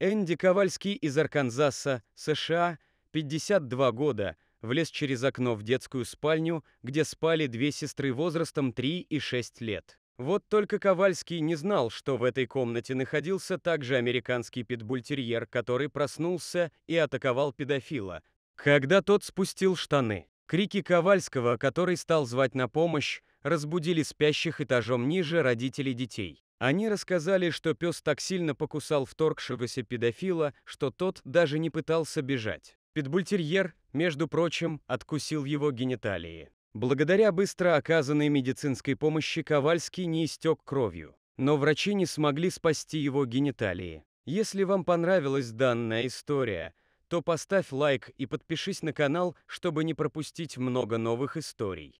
Энди Ковальский из Арканзаса, США, 52 года, влез через окно в детскую спальню, где спали две сестры возрастом 3 и 6 лет. Вот только Ковальский не знал, что в этой комнате находился также американский питбультерьер, который проснулся и атаковал педофила, когда тот спустил штаны. Крики Ковальского, который стал звать на помощь, разбудили спящих этажом ниже родителей детей. Они рассказали, что пес так сильно покусал вторгшегося педофила, что тот даже не пытался бежать. Питбультерьер, между прочим, откусил его гениталии. Благодаря быстро оказанной медицинской помощи Ковальский не истек кровью. Но врачи не смогли спасти его гениталии. Если вам понравилась данная история – то поставь лайк и подпишись на канал, чтобы не пропустить много новых историй.